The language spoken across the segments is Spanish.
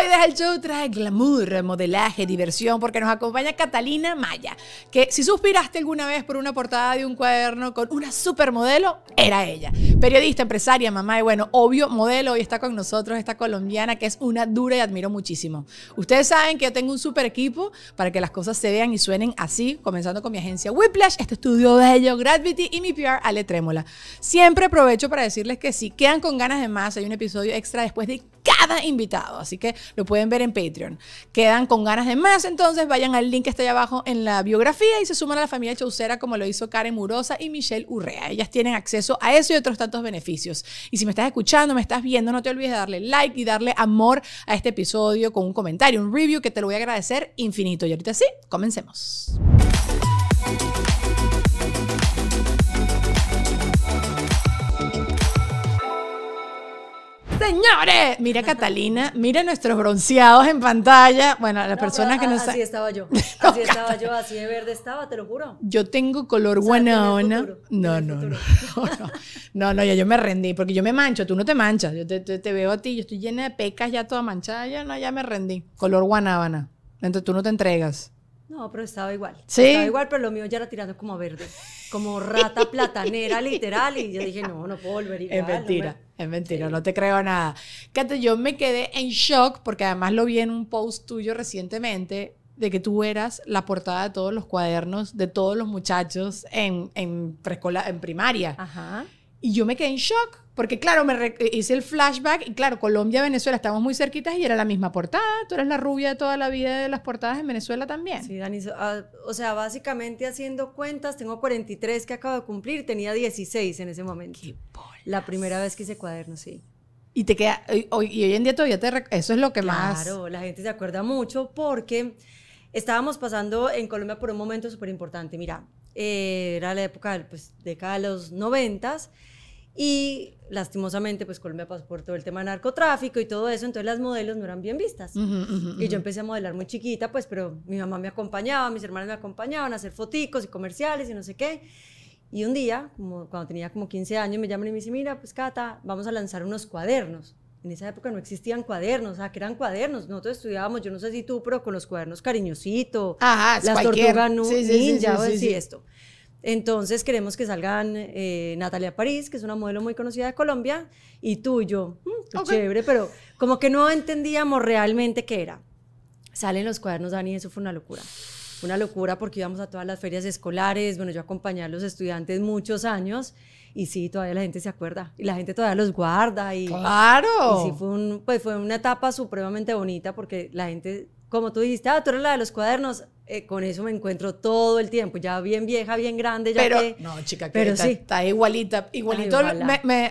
Hoy desde el show trae glamour, modelaje, diversión, porque nos acompaña Catalina Maya, que si suspiraste alguna vez por una portada de un cuaderno con una supermodelo, era ella. Periodista, empresaria, mamá y bueno, obvio modelo, hoy está con nosotros esta colombiana que es una dura y admiro muchísimo. Ustedes saben que yo tengo un super equipo para que las cosas se vean y suenen así, comenzando con mi agencia Whiplash, este estudio bello, Gravity y mi PR Ale Trémola. Siempre aprovecho para decirles que si quedan con ganas de más, hay un episodio extra después de cada invitado. Así que lo pueden ver en Patreon. Quedan con ganas de más, entonces vayan al link que está ahí abajo en la biografía y se suman a la familia Chaucera como lo hizo Karen Murosa y Michelle Urrea. Ellas tienen acceso a eso y otros tantos beneficios. Y si me estás escuchando, me estás viendo, no te olvides de darle like y darle amor a este episodio con un comentario, un review que te lo voy a agradecer infinito. Y ahorita sí, comencemos. señores. Mira Catalina, mira nuestros bronceados en pantalla. Bueno, las personas que no Así estaba yo. Así estaba yo, así de verde estaba, te lo juro. Yo tengo color guanábana. No, no, no, no, no. No, ya yo me rendí, porque yo me mancho, tú no te manchas. Yo te, veo a ti, yo estoy llena de pecas ya toda manchada, ya no, ya me rendí. Color guanábana. Entonces tú no te entregas. No, pero estaba igual. Sí. Estaba igual, pero lo mío ya era tirando como verde. Como rata platanera, literal. Y yo dije, no, no puedo volver igual. Es mentira. Es mentira, no te creo nada. Cate, yo me quedé en shock porque además lo vi en un post tuyo recientemente de que tú eras la portada de todos los cuadernos de todos los muchachos en, en preescolar, en primaria. Ajá. Y yo me quedé en shock, porque claro, me eh, hice el flashback y claro, Colombia, Venezuela, estamos muy cerquitas y era la misma portada. Tú eres la rubia de toda la vida de las portadas en Venezuela también. Sí, Dani, ah, o sea, básicamente haciendo cuentas, tengo 43 que acabo de cumplir, tenía 16 en ese momento. Qué la primera vez que hice cuadernos, sí. Y te queda, y, hoy en día todavía te, eso es lo que más... Claro, la gente se acuerda mucho porque estábamos pasando en Colombia por un momento súper importante. Mira, eh, era la época, pues, década de los noventas y lastimosamente, pues, Colombia pasó por todo el tema narcotráfico y todo eso, entonces las modelos no eran bien vistas. y yo empecé a modelar muy chiquita, pues, pero mi mamá me acompañaba, mis hermanas me acompañaban a hacer foticos y comerciales y no sé qué. Y un día, como cuando tenía como 15 años, me llaman y me dicen, mira, pues Cata, vamos a lanzar unos cuadernos. En esa época no existían cuadernos, o sea, que eran cuadernos. Nosotros estudiábamos, yo no sé si tú, pero con los cuadernos cariñosito, Ajá, las tortugas ninja, o esto. Entonces queremos que salgan eh, Natalia París, que es una modelo muy conocida de Colombia, y tú y yo. Mm, chévere, pero como que no entendíamos realmente qué era. Salen los cuadernos, Dani, y eso fue una locura una locura porque íbamos a todas las ferias escolares, bueno, yo acompañé a los estudiantes muchos años y sí, todavía la gente se acuerda y la gente todavía los guarda y claro. sí fue pues fue una etapa supremamente bonita porque la gente, como tú dijiste, ah, tú eres la de los cuadernos, eh, con eso me encuentro todo el tiempo, ya bien vieja, bien grande, pero, no, chica, pero está, sí. está igualita, igualito,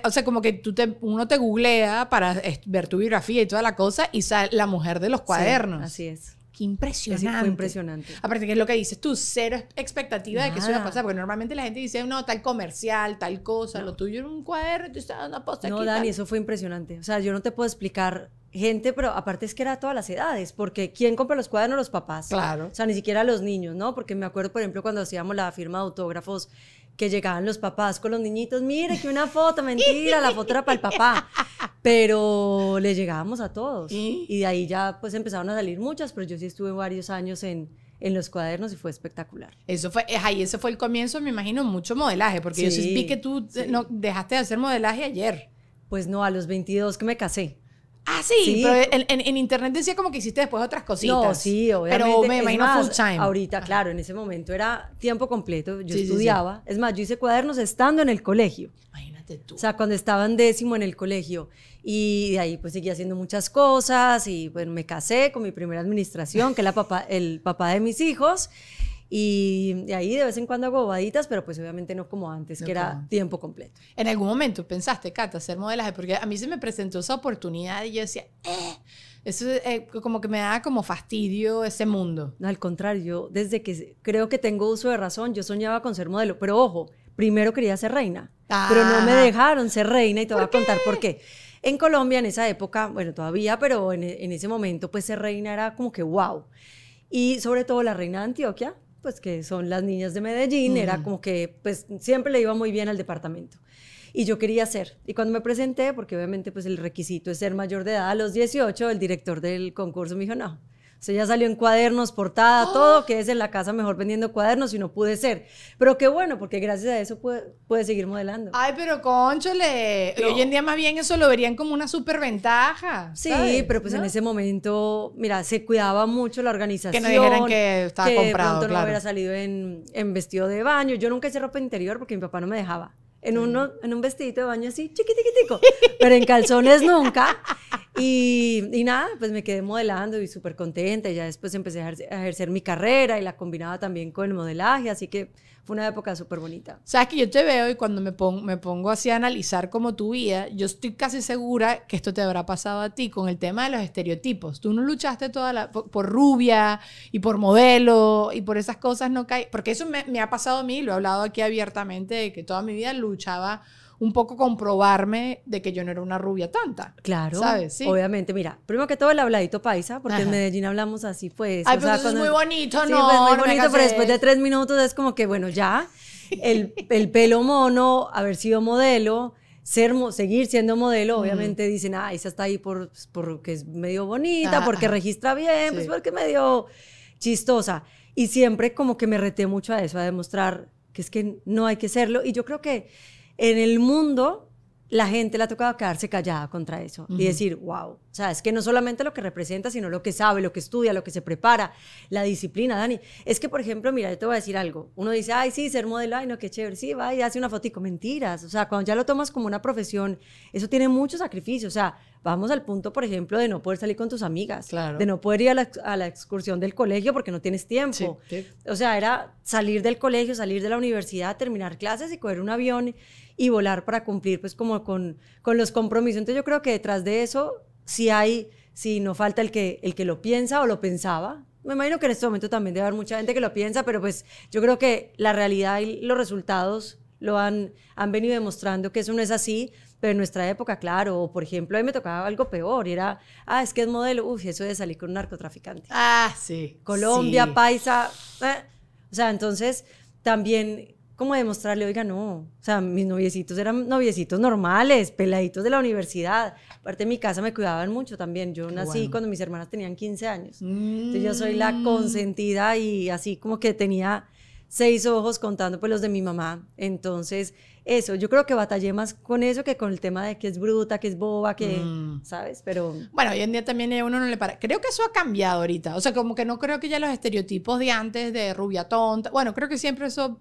o sea, como que tú te, uno te googlea para ver tu biografía y toda la cosa y sale la mujer de los cuadernos. así es. Qué impresionante. Fue impresionante. Aparte, que es lo que dices tú, cero expectativa de que eso iba a pasar, porque normalmente la gente dice, no, tal comercial, tal cosa, lo tuyo era un cuaderno, tú estabas una posta. No, Dani, eso fue impresionante. O sea, yo no te puedo explicar gente, pero aparte es que era a todas las edades, porque ¿quién compra los cuadernos? Los papás. Claro. O sea, ni siquiera los niños, ¿no? Porque me acuerdo, por ejemplo, cuando hacíamos la firma de autógrafos, que llegaban los papás con los niñitos, mire que una foto, mentira, la foto era para el papá. Pero le llegábamos a todos. ¿Y? de ahí ya pues empezaron a salir muchas, pero yo sí estuve varios años en, en los cuadernos y fue espectacular. Eso fue, eh, ahí ese fue el comienzo, me imagino, mucho modelaje, porque yo sí vi que tú eh, no, dejaste de hacer modelaje ayer. Pues no, a los 22 que me casé. Ah, sí, pero en, internet decía como que hiciste después otras cositas. No, sí, obviamente. Pero me imagino full time. Ahorita, claro, en ese momento era tiempo completo, yo estudiaba. es más, yo hice cuadernos estando en el colegio. Imagínate tú. O sea, cuando estaba en décimo en el colegio. Y de ahí pues seguí haciendo muchas cosas y bueno, me casé con mi primera administración, que era papá, el papá de mis hijos. Y, ahí de vez en cuando hago bobaditas, pero pues obviamente no como antes, que era tiempo completo. ¿En algún momento pensaste, Cata, hacer modelaje? Porque a mí se me presentó esa oportunidad y yo decía, eh, eso eh, como que me da como fastidio ese mundo. No, al contrario, yo desde que creo que tengo uso de razón, yo soñaba con ser modelo, pero ojo, primero quería ser reina, pero no me ah. dejaron ser reina y te voy a contar por qué. En Colombia en esa época, bueno, todavía, pero en, en ese momento pues ser reina era como que wow. Y sobre todo la reina de Antioquia, pues que son las niñas de Medellín, era como que pues siempre le iba muy bien al departamento. Y yo quería ser. Y cuando me presenté, porque obviamente pues el requisito es ser mayor de edad, a los 18, el director del concurso me dijo, no, sea, ya salió en cuadernos, portada, todo, ¡Ah! que es en la casa mejor vendiendo cuadernos y no pude ser. Pero qué bueno, porque gracias a eso puede, seguir modelando. Ay, pero conchole, hoy en día más bien eso lo verían como una superventaja. Sí, pero pues en ese momento, mira, se cuidaba mucho la organización. Que no dijeran que estaba que comprado, pronto no hubiera salido en, vestido de baño. Yo nunca hice ropa interior porque mi papá no me dejaba en, mm. uno, en un vestidito de baño así, chiquitiquitico, pero en calzones nunca. Y, nada, pues me quedé modelando y súper contenta. Y ya después empecé a ejercer, mi carrera y la combinaba también con el modelaje. Así que fue una época súper bonita. Sabes que yo te veo y cuando me, me pongo así a analizar como tu vida, yo estoy casi segura que esto te habrá pasado a ti con el tema de los estereotipos. Tú no luchaste toda la, por, rubia y por modelo y por esas cosas no cae Porque eso me, me ha pasado a mí, lo he hablado aquí abiertamente, de que toda mi vida luchaba un poco comprobarme de que yo no era una rubia tanta. Claro. ¿Sabes? Obviamente, mira, primero que todo el habladito paisa, porque en Medellín hablamos así, pues. Ay, pero pues eso es muy bonito, sí, ¿no? Pues, muy bonito, pero después de tres minutos es como que, bueno, ya. El, pelo mono, haber sido modelo. seguir siendo modelo, obviamente dicen, ah, esa está ahí por, porque es medio bonita, porque registra bien, pues porque es medio chistosa. Y siempre como que me reté mucho a eso, a demostrar que es que no hay que serlo. Y yo creo que en el mundo la gente le ha tocado quedarse callada contra eso y decir, wow, o sea, es que no solamente lo que representa, sino lo que sabe, lo que estudia, lo que se prepara, la disciplina, Dani. Es que, por ejemplo, mira, yo te voy a decir algo. Uno dice, ay, sí, ser modelo, ay, no, qué chévere, sí, va y hace una fotico, mentiras. O sea, cuando ya lo tomas como una profesión, eso tiene mucho sacrificio. O sea, vamos al punto, por ejemplo, de no poder salir con tus amigas, de no poder ir a la, excursión del colegio porque no tienes tiempo. O sea, era salir del colegio, salir de la universidad, terminar clases y coger un avión y volar para cumplir pues como con, con los compromisos. Entonces yo creo que detrás de eso si hay, si no falta el que, el que lo piensa o lo pensaba. Me imagino que en este momento también debe haber mucha gente que lo piensa, pero pues yo creo que la realidad y los resultados lo han, han venido demostrando que eso no es así, pero en nuestra época, claro, por ejemplo, a mí me tocaba algo peor, y era, ah, es que es modelo, uff, eso de salir con un narcotraficante. Ah, sí. Colombia, Paisa, eh. o sea, entonces también como demostrarle, oiga, no, o sea, mis noviecitos eran noviecitos normales, peladitos de la universidad. Aparte de mi casa me cuidaban mucho también. Yo nací cuando mis hermanas tenían 15 años. Entonces yo soy la mm. consentida y así como que tenía seis ojos contando por pues, los de mi mamá. Entonces, eso, yo creo que batallé más con eso que con el tema de que es bruta, que es boba, que, mm. ¿sabes? Pero... Bueno, hoy en día también a uno no le para... Creo que eso ha cambiado ahorita. O sea, como que no creo que ya los estereotipos de antes de rubia tonta, bueno, creo que siempre eso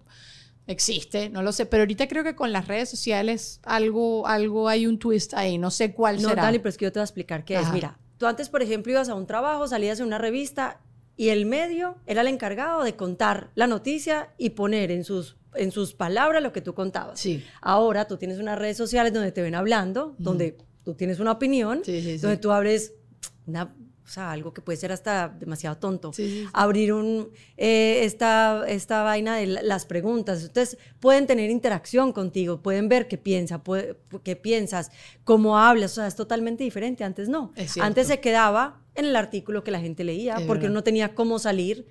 Existe, no lo sé, pero ahorita creo que con las redes sociales algo, algo hay un twist ahí, no sé cuál no, será. No, Dani, pero es que yo te voy a explicar qué es. Mira, tú antes, por ejemplo, ibas a un trabajo, salías de una revista y el medio era el encargado de contar la noticia y poner en sus en sus palabras lo que tú contabas. Sí. Ahora tú tienes unas redes sociales donde te ven hablando, donde tú tienes una opinión, donde tú abres una o sea, algo que puede ser hasta demasiado tonto. Sí, sí, Abrir un, eh, esta, esta vaina de las preguntas. Ustedes pueden tener interacción contigo, pueden ver qué, piensa, qué piensas, cómo hablas. O sea, es totalmente diferente. Antes no. Antes se quedaba en el artículo que la gente leía porque uno no tenía cómo salir.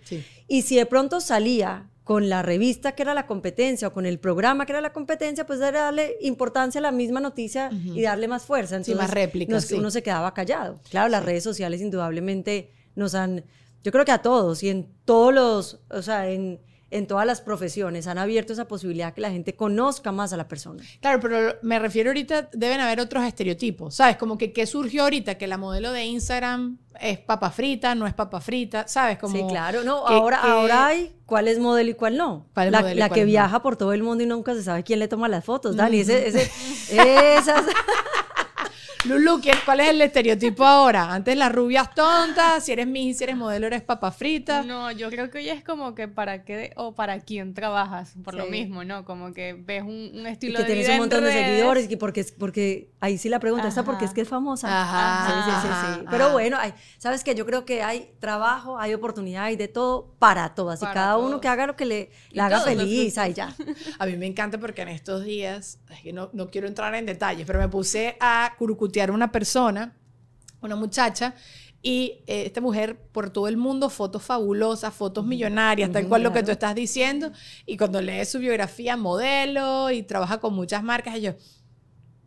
Y si de pronto salía con la revista que era la competencia o con el programa que era la competencia, pues darle importancia a la misma noticia y darle más fuerza. Entonces, sí, más réplicas. Uno se quedaba callado. Claro, las redes sociales indudablemente nos han, yo creo que a todos y en todos los, o sea, en en todas las profesiones han abierto esa posibilidad que la gente conozca más a la persona. Claro, pero me refiero ahorita, deben haber otros estereotipos, ¿sabes? Como que qué surgió ahorita, que la modelo de Instagram es papa frita, no es papa frita, ¿sabes? Como sí, claro, no, ahora, ahora hay cuál es modelo y cuál no. la, la que viaja por todo el mundo y nunca se sabe quién le toma las fotos, Dani, esa esas... Lulu, ¿cuál es el estereotipo ahora? Antes las rubias tontas, si eres mi, si eres modelo, eres papa frita. No, yo creo que hoy es como que para qué o para quién trabajas, por lo mismo, ¿no? Como que ves un, estilo y de vida. Que tienes un montón de seguidores, y porque, porque Ahí sí la pregunta está porque es que es famosa. Ajá, ah, sí, sí, sí, Pero bueno, sabes que yo creo que hay trabajo, hay oportunidad, hay de todo para todas. y cada uno que haga lo que le, haga feliz, ahí ya. A mí me encanta porque en estos días, es no, no quiero entrar en detalles, pero me puse a curucutear a una persona, una muchacha, y eh, esta mujer por todo el mundo, fotos fabulosas, fotos millonarias, tal cual lo que tú estás diciendo. Y cuando lees su biografía, modelo y trabaja con muchas marcas, y yo,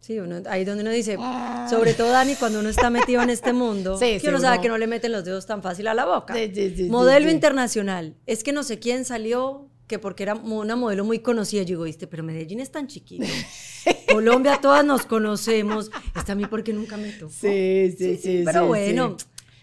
Sí, uno, ahí donde uno dice, ah. sobre todo Dani, cuando uno está metido en este mundo, que uno sabe que no le meten los dedos tan fácil a la boca. modelo internacional. Es que no sé quién salió, que porque era una modelo muy conocida. Yo digo, viste, pero Medellín es tan chiquito. Colombia, todas nos conocemos. Está a mí porque nunca meto tocó. Sí, sí, sí. pero bueno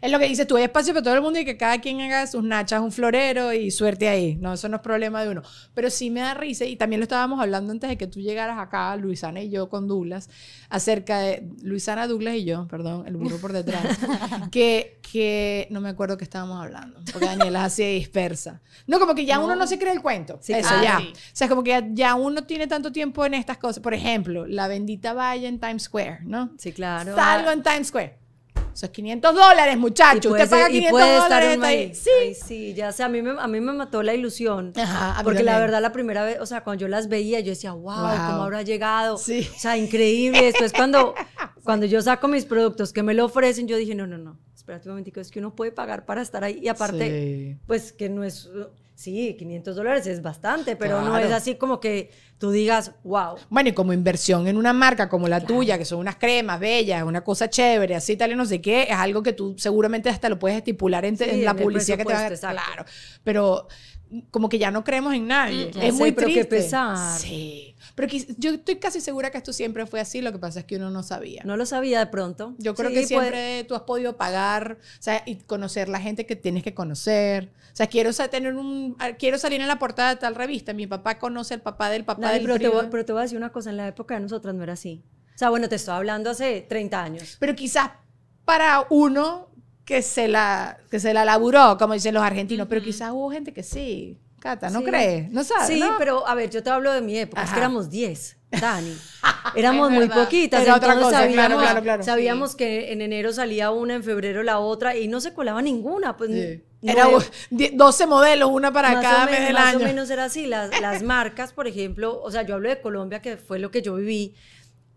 es lo que dices tú, hay espacio para todo el mundo y que cada quien haga sus nachas, un florero y suerte ahí. No, eso no es problema de uno. Pero sí me da risa, y también lo estábamos hablando antes de que tú llegaras acá, Luisana y yo con Douglas, acerca de Luisana, Douglas y yo, perdón, el burro por detrás, que, que no me acuerdo qué estábamos hablando, porque Daniela es así dispersa. No, como que ya uno no se cree el cuento. Sí, eso ya. O sea, como que ya, ya, uno tiene tanto tiempo en estas cosas. Por ejemplo, la bendita valla en Times Square, ¿no? Sí, claro. Salgo en Times Square o es 500 dólares, muchachos. Usted paga 500 y dólares. Estar ahí. ¿Sí? sí, ya sé, a mí me, a mí me mató la ilusión. porque la verdad, la primera vez, o sea, cuando yo las veía, yo decía, wow, ¿cómo habrá llegado? Sí. O sea, increíble. esto cuando, cuando yo saco mis productos que me lo ofrecen, yo dije, no, no, no, espérate un momentico, es que uno puede pagar para estar ahí. Y aparte, pues que no es sí, 500 dólares es bastante, pero no es así como que tú digas, wow. Bueno, y como inversión en una marca como la tuya, que son unas cremas bellas, una cosa chévere, así tal y no sé qué, es algo que tú seguramente hasta lo puedes estipular en, la publicidad que te va a... Claro, pero como que ya no creemos en nadie. Mm, es muy pero triste. Sí. Pero yo estoy casi segura que esto siempre fue así, lo que pasa es que uno no sabía. No lo sabía de pronto. Yo creo que siempre tú has podido pagar, o sea, y conocer la gente que tienes que conocer. O sea, quiero tener un ah, quiero salir en la portada de tal revista, mi papá conoce al papá del papá del pero pero te voy a decir una cosa, en la época de nosotras no era así. O sea, bueno, te estoy hablando hace 30 años. Pero quizás para uno que se la, que se la laburó, como dicen los argentinos, pero quizás hubo gente que sí. Cata, ¿no crees? ¿No sabes? Sí, pero a ver, yo te hablo de mi época, es que éramos 10, Dani. Éramos muy poquitas, Era sabíamos, sabíamos que en enero salía una, en febrero la otra, y no se colaba ninguna, pues... era 12 modelos, una para cada mes del año. Más o menos era así. Las, las marcas, por ejemplo, o sea, yo hablo de Colombia, que fue lo que yo viví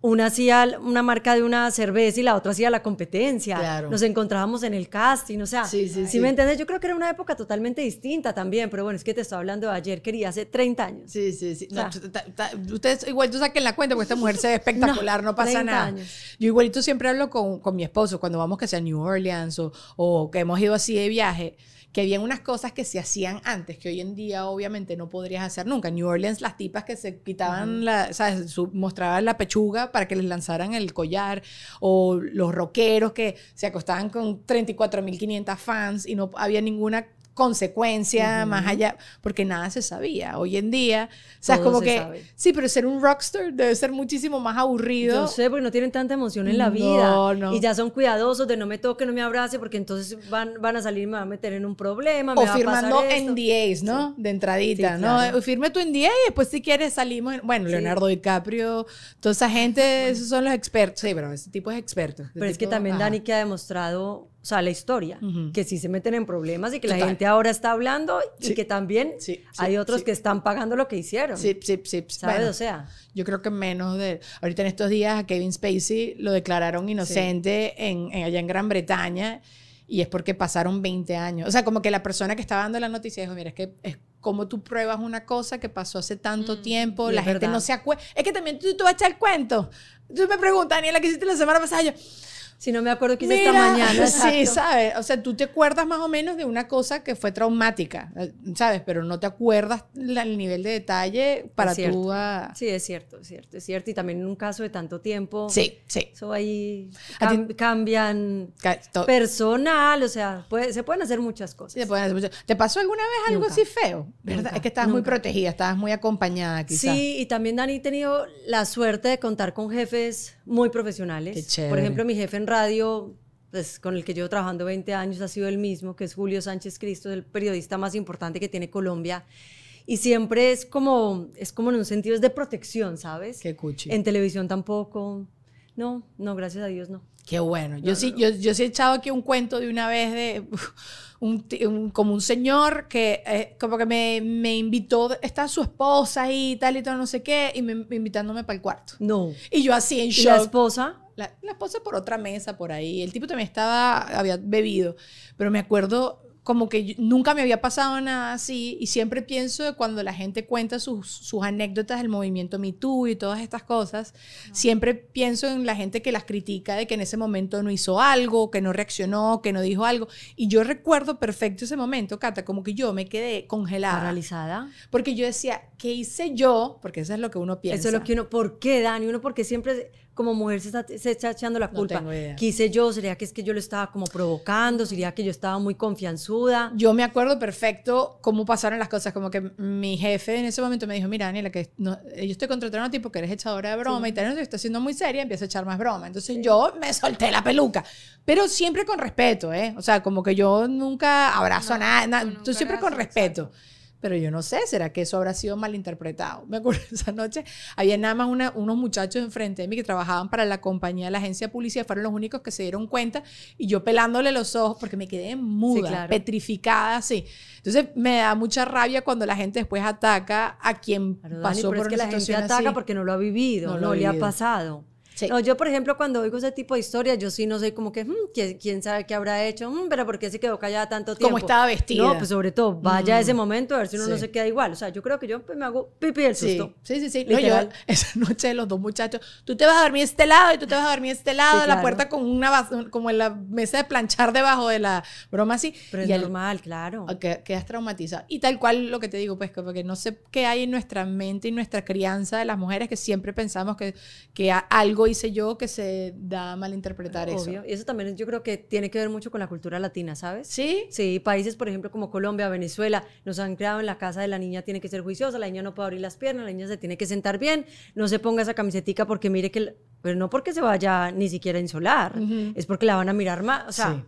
una hacía una marca de una cerveza y la otra hacía la competencia. Nos encontrábamos en el casting, o sea, sí, me entiendes? Yo creo que era una época totalmente distinta también, pero bueno, es que te estaba hablando de ayer, quería hace 30 años. Sí, sí, sí. ustedes igual tú saquen la cuenta porque esta mujer se ve espectacular, no, pasa nada. Años. Yo igualito siempre hablo con, con, mi esposo cuando vamos que sea New Orleans o, o que hemos ido así de viaje que había unas cosas que se hacían antes, que hoy en día obviamente no podrías hacer nunca. New Orleans, las tipas que se quitaban, la, mostraban la pechuga para que les lanzaran el collar, o los rockeros que se acostaban con 34.500 fans y no había ninguna consecuencia, más allá, porque nada se sabía. Hoy en día, o sea, como que, sí, pero ser un rockstar debe ser muchísimo más aburrido. No sé, porque no tienen tanta emoción en la vida. Y ya son cuidadosos de no me toque, no me abrace, porque entonces van, van a salir, me van a meter en un problema. Me firmando a pasar NDAs, ¿no? De entradita, ¿no? Eh, firme tu NDA y después si quieres salimos. bueno, Leonardo DiCaprio, toda esa gente, esos son los expertos. Sí, pero ese tipo es experto. Pero es que también Dani que ha demostrado o sea, la historia, que sí se meten en problemas y que la gente ahora está hablando y que también hay otros que están pagando lo que hicieron. Sí, sí, sí. ¿Sabes? o sea. Yo creo que menos de... Ahorita en estos días a Kevin Spacey lo declararon inocente en, allá en Gran Bretaña y es porque pasaron 20 años. O sea, como que la persona que estaba dando la noticia dijo, mira, es que es como tú pruebas una cosa que pasó hace tanto mm, tiempo, la gente no se acuerda. Es que también tú, tú vas a echar el cuento. Tú me preguntas, Daniela, ¿qué hiciste la semana pasada? Yo, si no me acuerdo qué hice esta mañana. Sí, ¿sabes? O sea, tú te acuerdas más o menos de una cosa que fue traumática, ¿sabes? Pero no te acuerdas el nivel de detalle para tú Sí, es cierto, es cierto, es cierto. Y también en un caso de tanto tiempo. Sí, sí. Eso ahí cambian personal, o sea, se pueden hacer muchas cosas. se pueden hacer muchas... ¿Te pasó alguna vez algo así feo? ¿Verdad? es que estabas muy protegida, estabas muy acompañada quizás. Sí, y también Dani he tenido la suerte de contar con jefes muy profesionales. Por ejemplo, mi jefe en radio, pues, con el que llevo trabajando 20 años, ha sido el mismo, que es Julio Sánchez Cristo, el periodista más importante que tiene Colombia. Y siempre es como, es como en un sentido, es de protección, ¿sabes? Que cuchi. En televisión tampoco. No, no, gracias a Dios no. Qué bueno. Yo, sí, Yo, yo, sí he echado aquí un cuento de una vez de un, como un señor que eh, como que me, me, invitó, está su esposa y tal y tal, no sé qué, y me, invitándome para el cuarto. No. Y yo así en shock. ¿Y la esposa? la, esposa por otra mesa por ahí. El tipo también estaba, había bebido, pero me acuerdo como que nunca me había pasado nada así y siempre pienso de cuando la gente cuenta sus, sus anécdotas del movimiento Me Too y todas estas cosas, siempre pienso en la gente que las critica de que en ese momento no hizo algo, que no reaccionó, que no dijo algo. Y yo recuerdo perfecto ese momento, Cata, como que yo me quedé congelada. Paralizada. Porque yo decía, ¿qué hice yo? Porque eso es lo que uno piensa. Eso es lo que uno, ¿por qué, Dani? Uno porque siempre como mujer se está, echando la culpa. No ¿Qué hice yo? ¿Sería que es que yo lo estaba como provocando? ¿Sería que yo estaba muy confianzuda? Yo me acuerdo perfecto cómo pasaron las cosas, como que mi jefe en ese momento me dijo, mira, la que eh, yo estoy contratando a ti porque eres echadora de broma y tal, está siendo muy seria, empieza a echar más broma. Entonces yo me solté la peluca, pero siempre con respeto, ¿eh? O sea, como que yo nunca abrazo nada a tú siempre con respeto pero yo no sé, ¿será que eso habrá sido malinterpretado? Me acuerdo esa noche, había nada más unos muchachos enfrente de mí que trabajaban para la compañía de la agencia de policía, fueron los únicos que se dieron cuenta y yo pelándole los ojos porque me quedé muda, petrificada, así. Entonces me da mucha rabia cuando la gente después ataca a quien pasó la gente ataca porque no lo ha vivido, no, le ha pasado. No, yo, por ejemplo, cuando oigo ese tipo de historias, yo sí no sé como que, hmm, ¿quién, sabe qué habrá hecho? Hmm, pero ¿por qué se quedó callada tanto tiempo? ¿Cómo estaba vestida? No, pues sobre todo, vaya ese momento a ver si uno no se queda igual. O sea, yo creo que yo pues, me hago pipi del susto. Sí, sí, sí. yo, esa noche los dos muchachos, tú te vas a dormir este lado y tú te vas a dormir este lado, la puerta con una, como en la mesa de planchar debajo de la broma así. Pero y es normal, claro. quedas traumatizada. Y tal cual lo que te digo, pues, porque no sé qué hay en nuestra mente y nuestra crianza de las mujeres que siempre pensamos que, que algo hice yo que se da a malinterpretar Obvio. eso. Y eso también yo creo que tiene que ver mucho con la cultura latina, ¿sabes? Sí. Sí, países, por ejemplo, como Colombia, Venezuela, nos han creado en la casa de la niña tiene que ser juiciosa, la niña no puede abrir las piernas, la niña se tiene que sentar bien, no se ponga esa camisetica porque mire que... pero no porque se vaya ni siquiera a insolar, es porque la van a mirar más. O sea,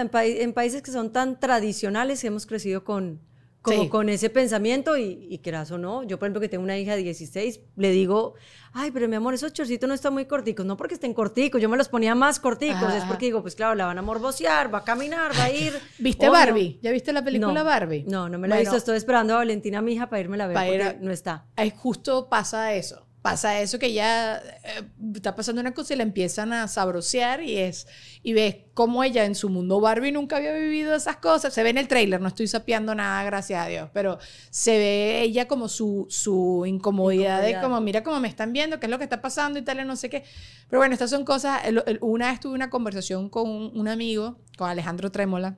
en, en países que son tan tradicionales hemos crecido con como con ese pensamiento y, que quieras o no. Yo, por ejemplo, que tengo una hija de 16, le digo, ay, pero mi amor, esos chorcitos no están muy corticos. No porque estén corticos, yo me los ponía más corticos. Es ah. porque digo, pues claro, la van a morbocear, va a caminar, va a ir. ¿Viste Barbie? ¿Ya viste la película Barbie? No, no me la he visto. Estoy esperando a Valentina, mi hija, para irme la ver porque no está. Es justo pasa eso pasa eso que ya eh, está pasando una cosa y la empiezan a sabrosear y es y ves cómo ella en su mundo Barbie nunca había vivido esas cosas se ve en el tráiler no estoy sapeando nada gracias a Dios pero se ve ella como su su incomodidad, de como mira cómo me están viendo qué es lo que está pasando y tal no sé qué pero bueno estas son cosas una vez tuve una conversación con un amigo con Alejandro Trémola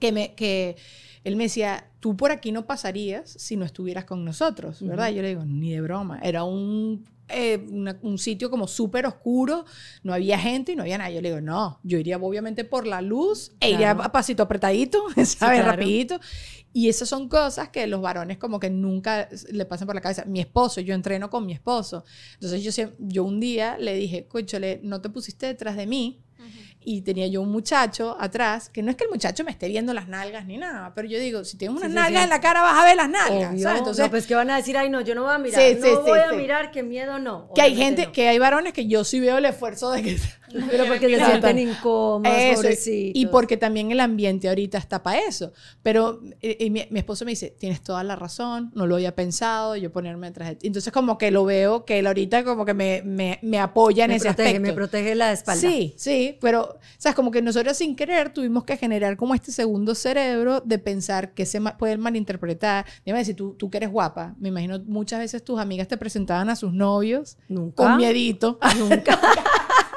que, me, que él me decía, tú por aquí no pasarías si no estuvieras con nosotros, ¿verdad? Yo le digo, ni de broma, era un, eh, un sitio como súper oscuro, no había gente y no había nada. Yo le digo, no, yo iría obviamente por la luz e iría a pasito apretadito, ¿sabes? Rapidito. Y esas son cosas que los varones como que nunca le pasan por la cabeza. Mi esposo, yo entreno con mi esposo. Entonces yo, yo un día le dije, cochole, no te pusiste detrás de mí y tenía yo un muchacho atrás, que no es que el muchacho me esté viendo las nalgas ni nada, pero yo digo, si tengo unas nalgas en la cara vas a ver las nalgas, Entonces, pues que van a decir, ay no, yo no voy a mirar, no voy a mirar, qué miedo no. que hay gente, que hay varones que yo sí veo el esfuerzo de que pero porque se sienten incómodos, Y porque también el ambiente ahorita está para eso. Pero eh, eh, mi, esposo me dice, tienes toda la razón, no lo había pensado, yo ponerme detrás de ti. Entonces como que lo veo, que él ahorita como que me, me, me apoya en ese aspecto. Me protege la espalda. Sí, sí, pero, sabes, como que nosotros sin querer tuvimos que generar como este segundo cerebro de pensar que se puede malinterpretar. Dime si tú, tú que eres guapa, me imagino muchas veces tus amigas te presentaban a sus novios ¿Nunca? con miedito. Nunca.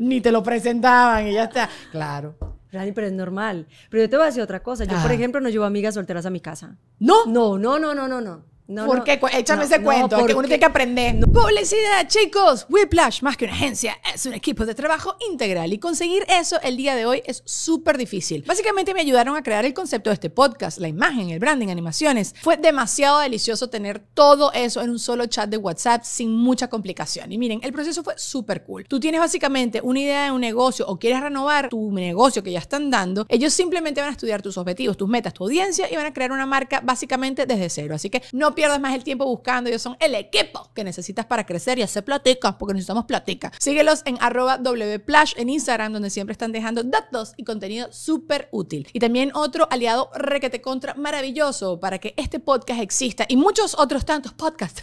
ni te lo presentaban y ya está. Claro. Rani, pero es normal. Pero yo te voy a decir otra cosa. Yo, por ah. ejemplo, no llevo amigas solteras a mi casa. ¿No? No, no, no, no, no, no. Porque ¿Por Échame ese cuento, porque, que uno tiene que aprender. Publicidad, chicos. Whiplash, más que una agencia, es un equipo de trabajo integral. Y conseguir eso el día de hoy es súper difícil. Básicamente me ayudaron a crear el concepto de este podcast, la imagen, el branding, animaciones. Fue demasiado delicioso tener todo eso en un solo chat de WhatsApp sin mucha complicación. Y miren, el proceso fue súper cool. Tú tienes básicamente una idea de un negocio o quieres renovar tu negocio que ya están dando. Ellos simplemente van a estudiar tus objetivos, tus metas, tu audiencia y van a crear una marca básicamente desde cero. Así que no pierdas más el tiempo buscando. Ellos son el equipo que necesitas para crecer y hacer platicas porque necesitamos platica. Síguelos en arroba wplash en Instagram, donde siempre están dejando datos y contenido súper útil. Y también otro aliado requete contra maravilloso para que este podcast exista y muchos otros tantos podcasts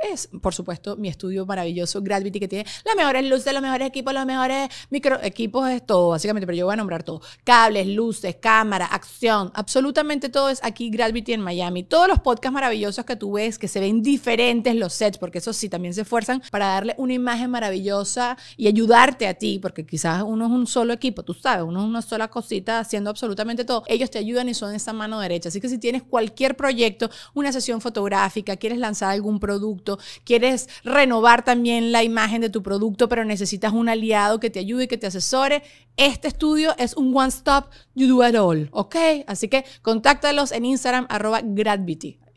es, por supuesto, mi estudio maravilloso Gravity, que tiene las mejores luces, los mejores equipos, los mejores micro equipos, es todo, básicamente, pero yo voy a nombrar todo. Cables, luces, cámara, acción, absolutamente todo es aquí Gravity en Miami. Todos los podcasts maravillosos que tú ves, que se ven diferentes los sets, porque eso sí, también se esfuerzan para darle una imagen maravillosa y ayudarte a ti, porque quizás uno es un solo equipo, tú sabes, uno es una sola cosita haciendo absolutamente todo. Ellos te ayudan y son esa mano derecha. Así que si tienes cualquier proyecto, una sesión fotográfica, quieres lanzar algún producto, quieres renovar también la imagen de tu producto, pero necesitas un aliado que te ayude, que te asesore, este estudio es un one-stop, you do it all, ¿ok? Así que contáctalos en Instagram, arroba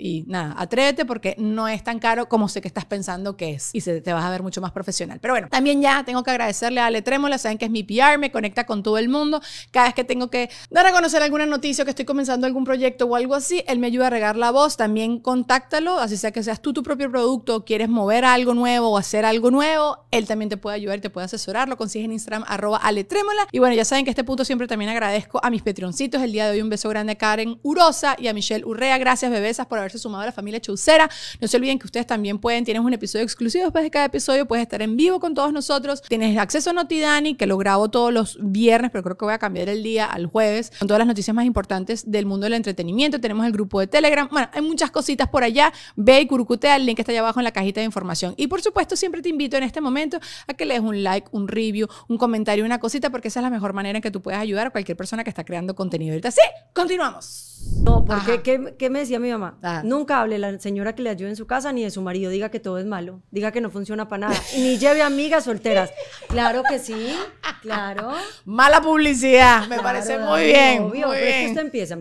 y nada, atrévete porque no es tan caro como sé que estás pensando que es. Y se, te vas a ver mucho más profesional. Pero bueno, también ya tengo que agradecerle a Ale Trémola. Saben que es mi PR, me conecta con todo el mundo. Cada vez que tengo que dar a conocer alguna noticia, que estoy comenzando algún proyecto o algo así, él me ayuda a regar la voz. También contáctalo, así sea que seas tú tu propio producto, quieres mover algo nuevo o hacer algo nuevo, él también te puede ayudar te puede asesorar. Lo consigues en Instagram, arroba Ale Trémola. Y bueno, ya saben que este punto siempre también agradezco a mis Patreoncitos. El día de hoy un beso grande a Karen Urosa y a Michelle Urrea. Gracias, bebesas, por haber sumado a la familia Chaucera. No se olviden que ustedes también pueden, tienes un episodio exclusivo después de cada episodio, puedes estar en vivo con todos nosotros. Tienes acceso a Notidani, que lo grabo todos los viernes, pero creo que voy a cambiar el día al jueves, con todas las noticias más importantes del mundo del entretenimiento. Tenemos el grupo de Telegram. Bueno, hay muchas cositas por allá. Ve y curucutea, el link que está allá abajo en la cajita de información. Y por supuesto, siempre te invito en este momento a que le des un like, un review, un comentario, una cosita, porque esa es la mejor manera en que tú puedes ayudar a cualquier persona que está creando contenido. Ahorita sí, continuamos. No, porque ¿qué, ¿qué, me decía mi mamá? Ah. Nunca hable la señora que le ayude en su casa ni de su marido. Diga que todo es malo. Diga que no funciona para nada. Y ni lleve amigas solteras. Claro que sí. Claro. Mala publicidad. Me parece muy bien. Obvio. Muy empieza,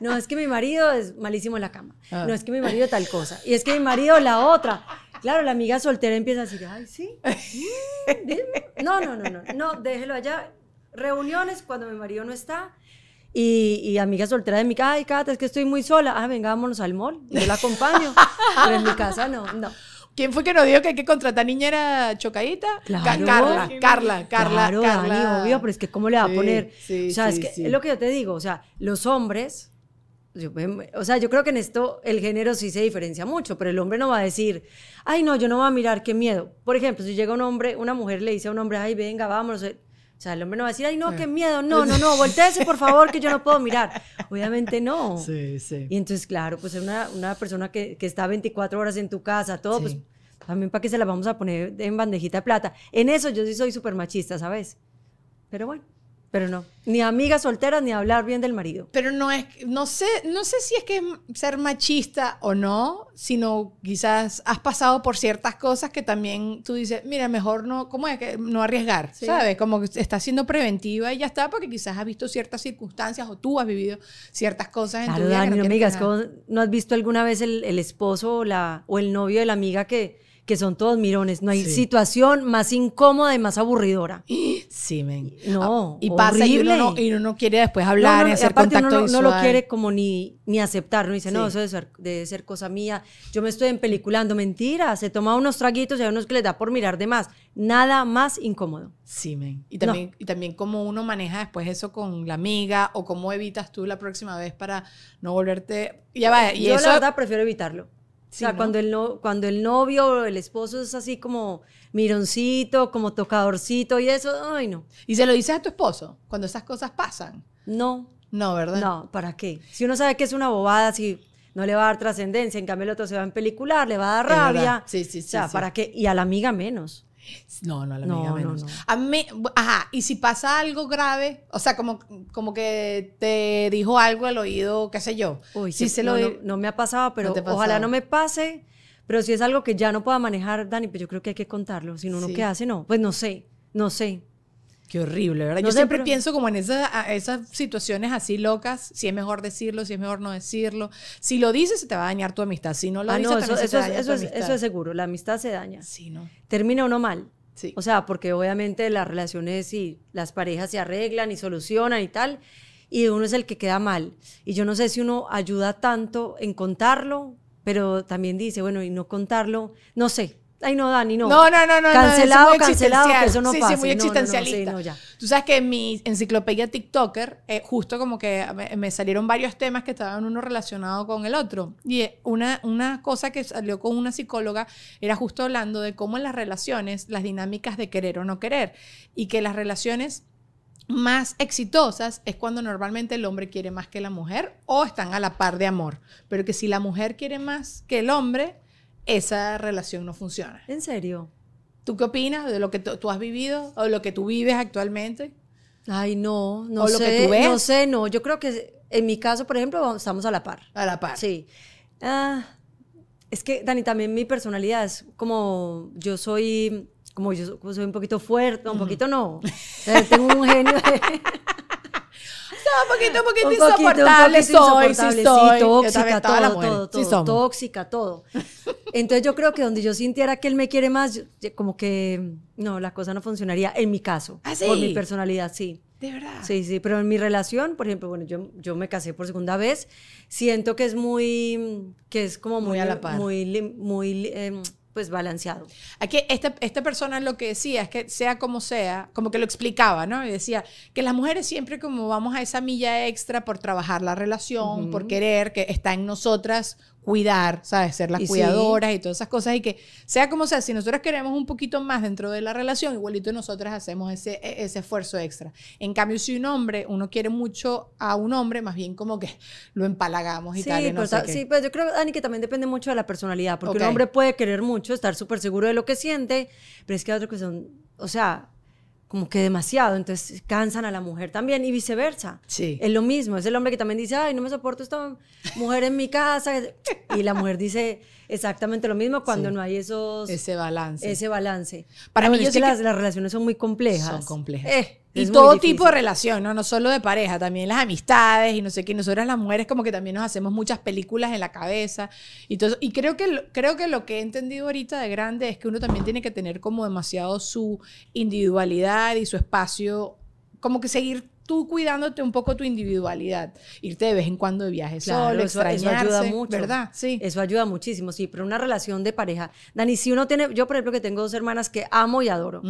No, es que mi marido es malísimo en la cama. Ah. No, es que mi marido tal cosa. Y es que mi marido la otra. Claro, la amiga soltera empieza a decir, ay, sí. No, no, no, no. No, déjelo allá. Reuniones cuando mi marido no está y, y amigas solteras de mi casa, ay, Cata, es que estoy muy sola. Ah, venga, vámonos al mall, yo la acompaño. Pero en mi casa no, no. ¿Quién fue que nos dijo que hay que contratar niñera chocadita? Claro. Carla, Carla, Carla, claro, obvio, pero es que ¿cómo le va a poner? o sea, es que es lo que yo te digo, o sea, los hombres, o sea, yo creo que en esto el género sí se diferencia mucho, pero el hombre no va a decir, ay, no, yo no voy a mirar, qué miedo. Por ejemplo, si llega un hombre, una mujer le dice a un hombre, ay, venga, vámonos, eh". O sea, el hombre no va a decir, ay, no, qué miedo, no, no, no, volteese, por favor, que yo no puedo mirar. Obviamente no. Sí, sí. Y entonces, claro, pues es una, una, persona que, está 24 horas en tu casa, todo, pues también para qué se la vamos a poner en bandejita de plata. En eso yo sí soy súper machista, ¿sabes? Pero bueno. Pero no, ni amiga soltera ni hablar bien del marido. Pero no es, no sé, no sé si es que es ser machista o no, sino quizás has pasado por ciertas cosas que también tú dices, mira, mejor no, ¿cómo es que no arriesgar? ¿Sabes? Como que está siendo preventiva y ya está, porque quizás has visto ciertas circunstancias o tú has vivido ciertas cosas en tu vida. Dani, no, amigas, ¿no has visto alguna vez el, el esposo la, o el novio de la amiga que que son todos mirones. No hay situación más incómoda y más aburridora. Sí, men. No, ah, y pasa y uno, no, y uno no, quiere después hablar, no, hacer contacto no, lo quiere como ni, ni aceptar, no dice, no, eso debe ser, cosa mía, yo me estoy empeliculando, mentira, se toma unos traguitos y hay unos que les da por mirar de más, nada más incómodo. Sí, men. Y también, y también cómo uno maneja después eso con la amiga o cómo evitas tú la próxima vez para no volverte... Ya va, y yo la verdad prefiero evitarlo o sea, cuando, el no, cuando el novio o el esposo es así como mironcito, como tocadorcito y eso, ay no. ¿Y se lo dices a tu esposo cuando esas cosas pasan? No. No, ¿verdad? No, ¿para qué? Si uno sabe que es una bobada, si no le va a dar trascendencia, en cambio el otro se va a pelicular le va a dar rabia. Sí, sí, sí. O sea, ¿para qué? Y a la amiga menos. No, no, la menos. A mí, ajá, y si pasa algo grave, o sea, como, como que te dijo algo el oído, qué sé yo. Uy, si sí, se lo no, me ha pasado, pero ojalá no me pase. Pero si es algo que ya no pueda manejar, Dani, pues yo creo que hay que contarlo. Si no, ¿no qué hace? No, pues no sé, no sé. Qué horrible, ¿verdad? Yo siempre pienso como en esas, esas situaciones así locas, si es mejor decirlo, si es mejor no decirlo. Si lo dices, se te va a dañar tu amistad. Si no lo ah, dices, eso, es, eso es seguro, la amistad se daña. Sí, ¿no? Termina uno mal. O sea, porque obviamente las relaciones y las parejas se arreglan y solucionan y tal, y uno es el que queda mal. Y yo no sé si uno ayuda tanto en contarlo, pero también dice, bueno, y no contarlo, no sé, Ay, no, Dani, no. No, no, no, no. Cancelado, cancelado, eso no pasa. Sí, muy existencialista. Tú sabes que en mi enciclopedia TikToker, eh, justo como que me, salieron varios temas que estaban uno relacionado con el otro. Y eh, una, una cosa que salió con una psicóloga era justo hablando de cómo en las relaciones, las dinámicas de querer o no querer, y que las relaciones más exitosas es cuando normalmente el hombre quiere más que la mujer o están a la par de amor, pero que si la mujer quiere más que el hombre, esa relación no funciona. ¿En serio? ¿Tú qué opinas de lo que tú has vivido o lo que tú vives actualmente? Ay, no, no o Lo que tú ves. No sé, no. Yo creo que en mi caso, por ejemplo, estamos a la par. A la par. Sí. Ah, es que, Dani, también mi personalidad es como yo soy, como yo soy un poquito fuerte, un poquito no. Tengo un genio. De... poquito, un poquito insoportable soy, sí tóxica, todo, todo, tóxica, todo. Entonces yo creo que donde yo sintiera que él me quiere más, como que no, la cosa no funcionaría en mi caso, ¿Ah, sí? por mi personalidad, sí. De verdad. Sí, sí, pero en mi relación, por ejemplo, bueno, yo, yo me casé por segunda vez, siento que es muy, que es como muy, muy Muy, muy, em, pues balanceado. Aquí esta, esta persona lo que decía es que sea como sea, como que lo explicaba, ¿no? Y decía que las mujeres siempre como vamos a esa milla extra por trabajar la relación, por querer, que está en nosotras cuidar, ¿sabes? Ser las cuidadoras y todas esas cosas. Y que sea como sea, si nosotros queremos un poquito más dentro de la relación, igualito nosotras hacemos ese, e, ese esfuerzo extra. En cambio, si un hombre, uno quiere mucho a un hombre, más bien como que lo empalagamos y sí, tal. pues, ah, Sí, pero pues, yo creo, Dani, que también depende mucho de la personalidad, porque un hombre puede querer mucho, estar súper seguro de lo que siente, pero es que hay otros que o sea, como que demasiado, entonces cansan a la mujer también y viceversa. Sí. Es lo mismo, es el hombre que también dice, ay, no me soporto esta mujer en mi casa. Y la mujer dice exactamente lo mismo cuando no hay esos... Ese balance. Ese balance. Para mí es que, las, las, relaciones son muy complejas. Son complejas. Eh. Y todo tipo de relación, ¿no? No solo de pareja, también las amistades y no sé qué. Nosotras las mujeres como que también nos hacemos muchas películas en la cabeza. Y, y creo, que, creo que lo que he entendido ahorita de grande es que uno también tiene que tener como demasiado su individualidad y su espacio, como que seguir tú cuidándote un poco tu individualidad, irte de vez en cuando de viajes solo, eso, ayuda mucho, ¿verdad? Sí. Eso ayuda muchísimo, sí, pero una relación de pareja. Dani, si uno tiene, yo por ejemplo que tengo dos hermanas que amo y adoro,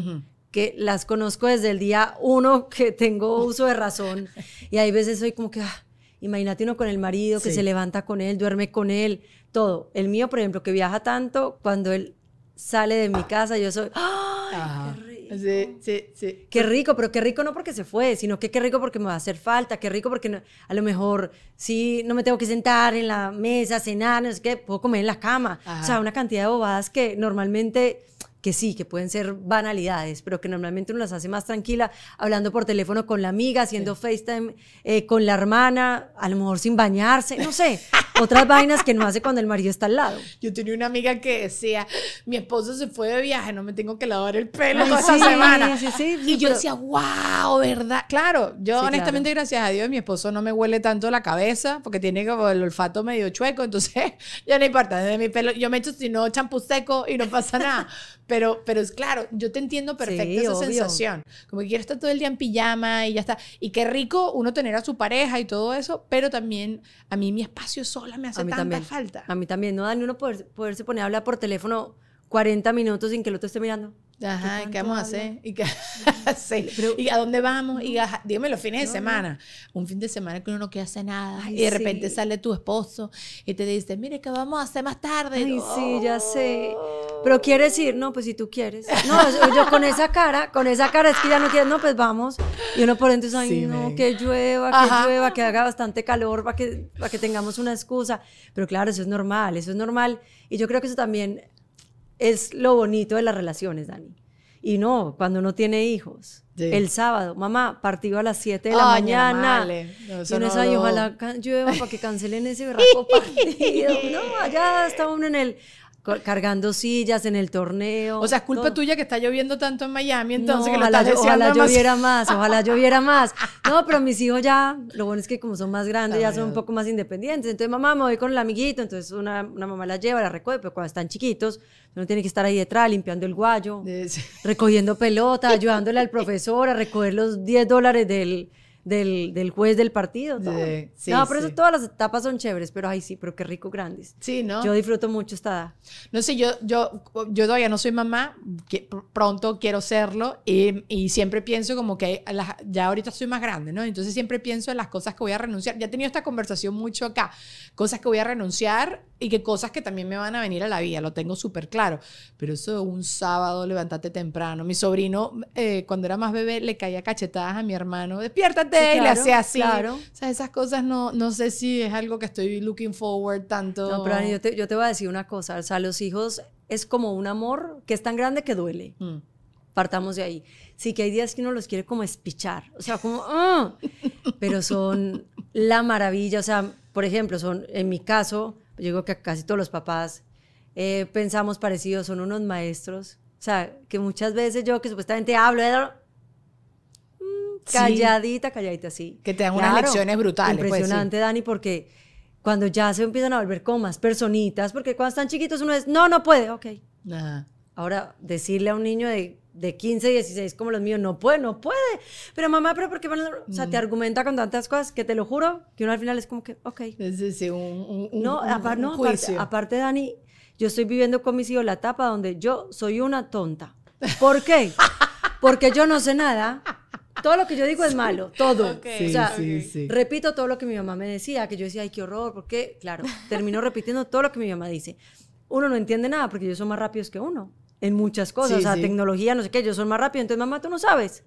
que las conozco desde el día uno que tengo uso de razón y hay veces soy como que, ah, imagínate uno con el marido que se levanta con él, duerme con él, todo. El mío, por ejemplo, que viaja tanto, cuando él sale de mi casa, yo soy, ¡ay, qué rico! Sí, sí, sí. Qué rico, pero qué rico no porque se fue, sino que qué rico porque me va a hacer falta, qué rico porque a lo mejor sí no me tengo que sentar en la mesa, cenar, no sé qué, puedo comer en la cama. O sea, una cantidad de bobadas que normalmente que sí, que pueden ser banalidades, pero que normalmente uno las hace más tranquila, hablando por teléfono con la amiga, haciendo FaceTime eh, con la hermana, a lo mejor sin bañarse, no sé. otras vainas que no hace cuando el marido está al lado. Yo tenía una amiga que decía, mi esposo se fue de viaje, no me tengo que lavar el pelo toda semana. y yo decía, wow, ¿verdad? Claro, yo honestamente, gracias a Dios, mi esposo no me huele tanto la cabeza porque tiene como el olfato medio chueco, entonces ya no importa, de mi pelo, yo me echo si no champú seco y no pasa nada. Pero, pero es claro, yo te entiendo perfecto esa sensación. Como que quiero estar todo el día en pijama y ya está. Y qué rico uno tener a su pareja y todo eso, pero también a mí mi espacio solo a me también. falta. A mí también, no da uno poder, poderse poner a hablar por teléfono 40 minutos sin que el otro esté mirando. Ajá, ¿qué, vamos a hacer? ¿Y, qué ¿Y a dónde vamos? Y dime dígame los fines de semana. Un fin de semana que uno no quiere hacer nada. y de repente sale tu esposo y te dice, mire, ¿qué vamos a hacer más tarde? Ay, sí, ya sé. Oh. Pero quieres ir, no, pues si tú quieres. No, yo, con esa cara, con esa cara es que ya no quieres, no, pues vamos. Y uno por dentro, ay, no, que llueva, que llueva, que haga bastante calor para que, para que tengamos una excusa. Pero claro, eso es normal, eso es normal. Y yo creo que eso también es lo bonito de las relaciones, Dani. Y no, cuando uno tiene hijos. El sábado, mamá, partido a las 7 de la mañana. No, y no, no. ojalá llueva para que cancelen ese berraco partido. no, allá está uno en el cargando sillas en el torneo. O sea, es culpa tuya que está lloviendo tanto en Miami, entonces que lo ojalá, ojalá lloviera más, ojalá lloviera más. No, pero mis hijos ya, lo bueno es que como son más grandes, ya son un poco más independientes. Entonces, mamá, me voy con el amiguito, entonces una, mamá la lleva, la recoge, pero cuando están chiquitos, uno tiene que estar ahí detrás, limpiando el guayo, recogiendo pelota, ayudándole al profesor a recoger los 10 dólares del del, del juez del partido. no, por eso todas las etapas son chéveres, pero ay sí, pero qué rico grandes. Sí, ¿no? Yo disfruto mucho esta edad. No sé, yo, yo, yo todavía no soy mamá, que pronto quiero serlo y, y siempre pienso como que ya ahorita soy más grande, ¿no? Entonces siempre pienso en las cosas que voy a renunciar. Ya he tenido esta conversación mucho acá, cosas que voy a renunciar y que cosas que también me van a venir a la vida, lo tengo súper claro. Pero eso un sábado, levántate temprano. Mi sobrino, eh, cuando era más bebé, le caía cachetadas a mi hermano, despiértate claro, y le así. O sea, esas cosas no, no sé si es algo que estoy looking forward tanto. No, pero yo te, yo te voy a decir una cosa. O sea, los hijos es como un amor que es tan grande que duele. Mm. Partamos de ahí. Sí que hay días que uno los quiere como espichar. O sea, como... ¡ah! Pero son la maravilla. O sea, por ejemplo, son en mi caso, yo digo que casi todos los papás eh, pensamos parecidos, son unos maestros. O sea, que muchas veces yo que supuestamente hablo, calladita, calladita, sí. Que te dan unas lecciones brutales. Pues, impresionante, Dani, porque cuando ya se empiezan a volver comas, personitas, porque cuando están chiquitos uno es, no, no puede, ok. Ahora, decirle a un niño de, de 15, 16 como los míos, no puede, no puede. Pero mamá, pero ¿por qué? a...? o sea, te argumenta con tantas cosas que te lo juro, que uno al final es como que, ok. Es decir, un, no, aparte, aparte, Dani, yo estoy viviendo con mis hijos la etapa donde yo soy una tonta. ¿Por qué? Porque yo no sé nada todo lo que yo digo es malo, todo. o sea, repito todo lo que mi mamá me decía, que yo decía, ay, qué horror, porque, claro, termino repitiendo todo lo que mi mamá dice. Uno no entiende nada porque ellos son más rápidos que uno en muchas cosas, o sea, tecnología, no sé qué, ellos son más rápidos, entonces mamá, tú no sabes.